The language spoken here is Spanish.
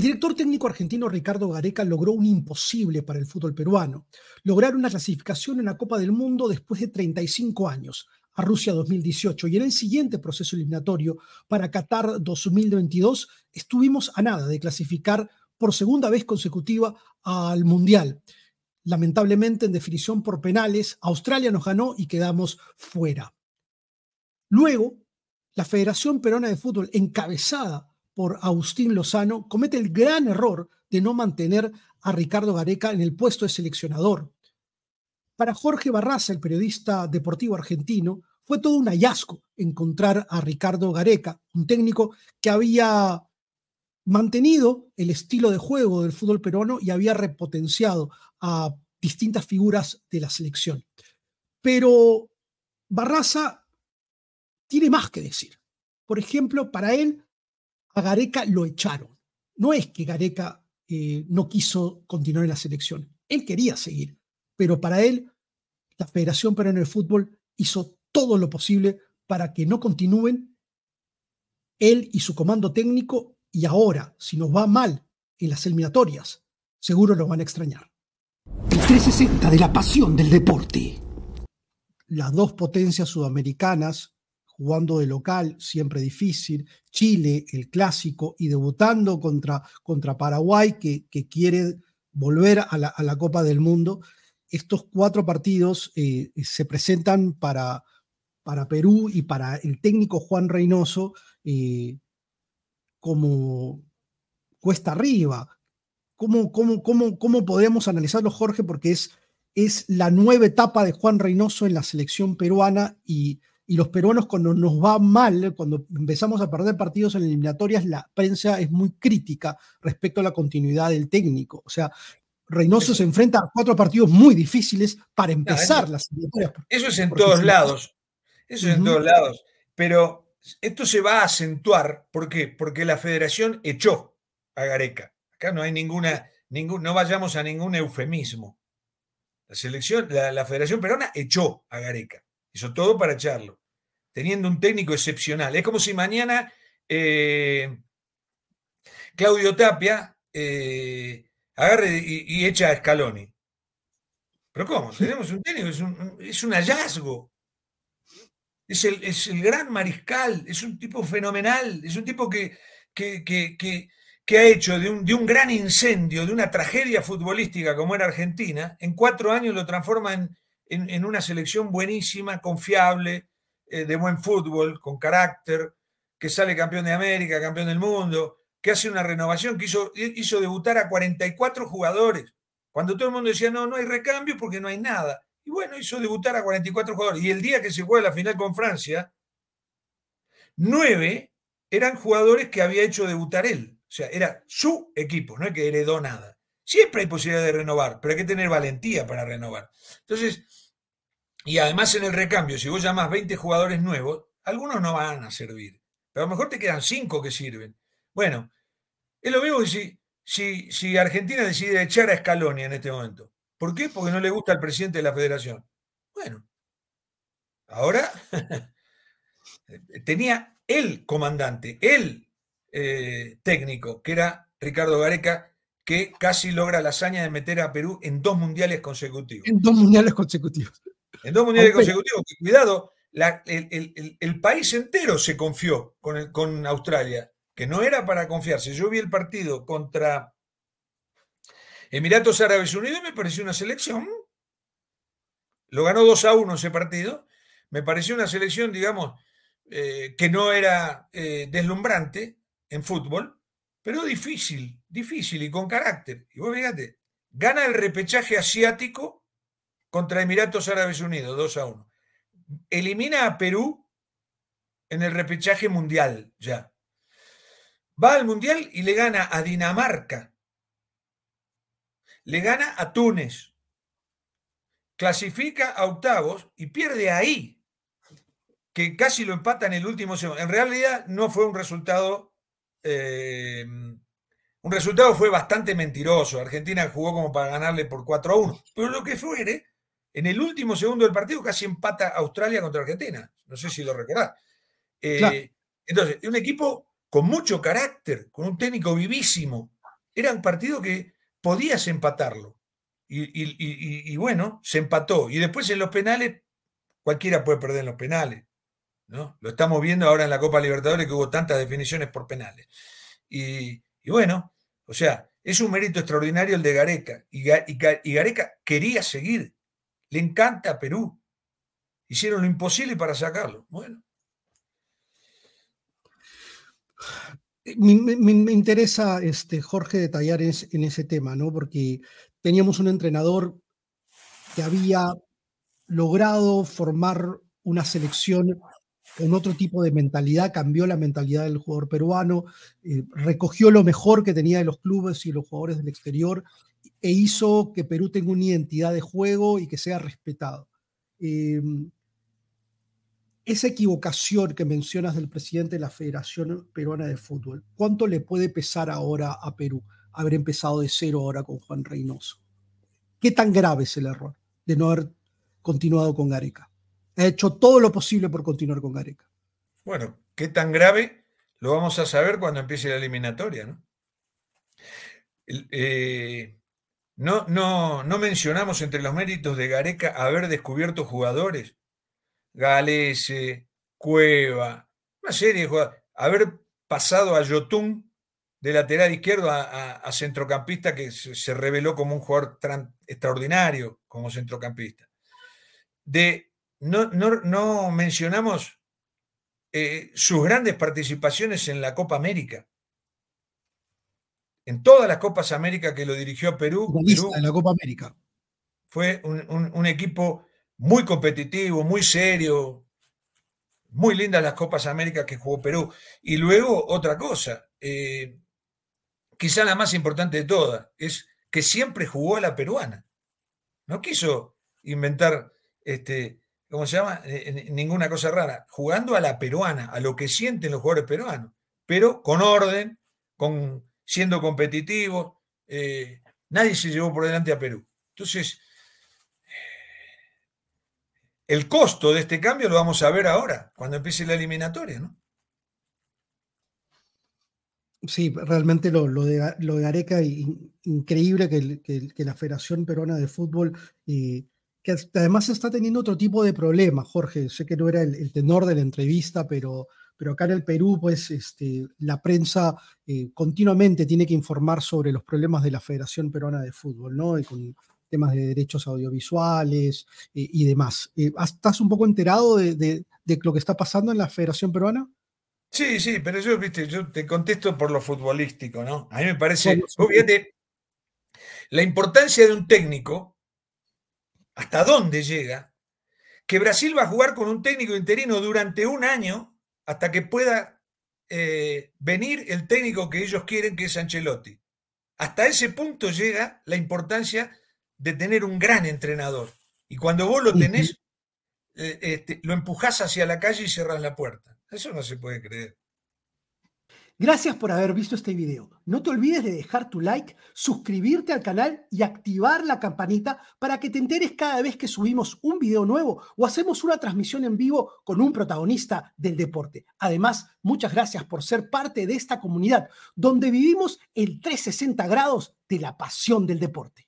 El director técnico argentino Ricardo Gareca logró un imposible para el fútbol peruano, lograr una clasificación en la Copa del Mundo después de 35 años, a Rusia 2018, y en el siguiente proceso eliminatorio para Qatar 2022 estuvimos a nada de clasificar por segunda vez consecutiva al Mundial. Lamentablemente, en definición por penales, Australia nos ganó y quedamos fuera. Luego, la Federación Peruana de Fútbol, encabezada por Agustín Lozano, comete el gran error de no mantener a Ricardo Gareca en el puesto de seleccionador. Para Jorge Barraza, el periodista deportivo argentino, fue todo un hallazgo encontrar a Ricardo Gareca, un técnico que había mantenido el estilo de juego del fútbol peruano y había repotenciado a distintas figuras de la selección. Pero Barraza tiene más que decir. Por ejemplo, para él a Gareca lo echaron. No es que Gareca eh, no quiso continuar en la selección. Él quería seguir, pero para él, la Federación Peruana de Fútbol hizo todo lo posible para que no continúen él y su comando técnico y ahora, si nos va mal en las eliminatorias, seguro lo van a extrañar. El 360 de la pasión del deporte. Las dos potencias sudamericanas jugando de local, siempre difícil, Chile, el clásico, y debutando contra, contra Paraguay, que, que quiere volver a la, Copa del Mundo. Estos cuatro partidos eh, se presentan para, para Perú y para el técnico Juan Reynoso eh, como cuesta arriba. ¿Cómo, cómo, cómo, cómo analizarlo, Jorge? Porque es, es la nueva etapa de Juan Reynoso en la selección peruana y y los peruanos cuando nos va mal, cuando empezamos a perder partidos en eliminatorias, la prensa es muy crítica respecto a la continuidad del técnico. O sea, Reynoso se enfrenta a cuatro partidos muy difíciles para empezar las eliminatorias. las Eso es en todos lados. Eso es en todos lados. Pero esto se va a acentuar. ¿Por qué? Porque la federación echó a Gareca. Acá no hay ninguna, ningún, no vayamos a ningún eufemismo. La selección, la, la federación peruana echó a Gareca. Hizo todo para echarlo teniendo un técnico excepcional. Es como si mañana eh, Claudio Tapia eh, agarre y, echa a Scaloni. Pero ¿cómo? Tenemos un técnico, es un, hallazgo. Es el, gran mariscal, es un tipo fenomenal, es un tipo que, ha hecho de un, gran incendio, de una tragedia futbolística como era Argentina, en cuatro años lo transforma en una selección buenísima, confiable, eh, de buen fútbol, con carácter, que sale campeón de América, campeón del mundo, que hace una renovación, que hizo, hizo debutar a 44 jugadores. Cuando todo el mundo decía, no, no hay recambio porque no hay nada. Y bueno, hizo debutar a 44 jugadores. Y el día que se juega la final con Francia, nueve eran jugadores que había hecho debutar él. O sea, era su equipo, no es que heredó nada. Siempre hay posibilidad de renovar, pero hay que tener valentía para renovar. Entonces, y además en el recambio, si vos llamás 20 jugadores nuevos, algunos no van a servir, pero a lo mejor te quedan 5 que sirven. Bueno, es lo mismo que si, si Argentina decide echar a Scaloni en este momento. ¿Por qué? Porque no le gusta al presidente de la federación. Bueno, ahora tenía el comandante, el eh, técnico, que era Ricardo Gareca, que casi logra la hazaña de meter a Perú en dos mundiales consecutivos. En dos mundiales consecutivos. En dos mundiales consecutivos, cuidado, el, país entero se confió con, Australia, que no era para confiarse. Yo vi el partido contra Emiratos Árabes Unidos, y me pareció una selección. Lo ganó 2 a 1 ese partido. Me pareció una selección, digamos, eh, que no era eh, deslumbrante en fútbol, pero difícil, difícil y con carácter. Y vos fíjate, gana el repechaje asiático contra Emiratos Árabes Unidos, 2 a 1. Elimina a Perú en el repechaje mundial ya. Va al mundial y le gana a Dinamarca. Le gana a Túnez. Clasifica a octavos y pierde ahí, que casi lo empata en el último segundo. En realidad no fue un resultado eh, un resultado fue bastante mentiroso. Argentina jugó como para ganarle por 4 a 1. Pero lo que fuere, en el último segundo del partido casi empata Australia contra Argentina. No sé si lo recordás. Eh, entonces, un equipo con mucho carácter, con un técnico vivísimo. Era un partido que podías empatarlo. Y, bueno, se empató. Y después en los penales, cualquiera puede perder en los penales. ¿no? Lo estamos viendo ahora en la Copa Libertadores que hubo tantas definiciones por penales. Y, bueno, o sea, es un mérito extraordinario el de Gareca. Y, Gareca quería seguir le encanta a Perú. Hicieron lo imposible para sacarlo. Bueno. Me, interesa, este, Jorge, detallar en ese tema, ¿no? Porque teníamos un entrenador que había logrado formar una selección con otro tipo de mentalidad, cambió la mentalidad del jugador peruano, eh, recogió lo mejor que tenía de los clubes y los jugadores del exterior e hizo que Perú tenga una identidad de juego y que sea respetado. Em, esa equivocación que mencionas del presidente de la Federación Peruana de Fútbol, ¿cuánto le puede pesar ahora a Perú haber empezado de cero ahora con Juan Reynoso? ¿Qué tan grave es el error de no haber continuado con Gareca? Ha hecho todo lo posible por continuar con Gareca. Bueno, ¿qué tan grave? Lo vamos a saber cuando empiece la eliminatoria, ¿no? Eh, no, no, mencionamos entre los méritos de Gareca haber descubierto jugadores. Galese, Cueva, una serie de jugadores. Haber pasado a Yotun de lateral izquierdo a, centrocampista que se, reveló como un jugador extraordinario como centrocampista. De, no, no, mencionamos eh, sus grandes participaciones en la Copa América en todas las Copas América que lo dirigió Perú. Perú en la Copa América. Fue un, equipo muy competitivo, muy serio. Muy lindas las Copas América que jugó Perú. Y luego, otra cosa, eh, quizá la más importante de todas, es que siempre jugó a la peruana. No quiso inventar, este, ¿cómo se llama? Eh, eh, ninguna cosa rara. Jugando a la peruana, a lo que sienten los jugadores peruanos, pero con orden, con, siendo competitivos. Eh, nadie se llevó por delante a Perú. Entonces, eh, el costo de este cambio lo vamos a ver ahora, cuando empiece la eliminatoria, ¿no? Sí, realmente lo, lo, de, Areca, increíble que, la Federación Peruana de Fútbol, eh, que además está teniendo otro tipo de problema, Jorge. Sé que no era el tenor de la entrevista, pero pero acá en el Perú, pues este, la prensa eh, continuamente tiene que informar sobre los problemas de la Federación Peruana de Fútbol, ¿no? Y con temas de derechos audiovisuales eh, y demás. Eh, ¿Estás un poco enterado de, de, lo que está pasando en la Federación Peruana? Sí, sí, pero yo, viste, yo te contesto por lo futbolístico, ¿no? A mí me parece, obviamente, la importancia de un técnico, hasta dónde llega, que Brasil va a jugar con un técnico interino durante un año hasta que pueda eh, venir el técnico que ellos quieren, que es Ancelotti. Hasta ese punto llega la importancia de tener un gran entrenador. Y cuando vos lo tenés, eh, este, lo empujás hacia la calle y cerrás la puerta. Eso no se puede creer. Gracias por haber visto este video. No te olvides de dejar tu like, suscribirte al canal y activar la campanita para que te enteres cada vez que subimos un video nuevo o hacemos una transmisión en vivo con un protagonista del deporte. Además, muchas gracias por ser parte de esta comunidad donde vivimos el 360 grados de la pasión del deporte.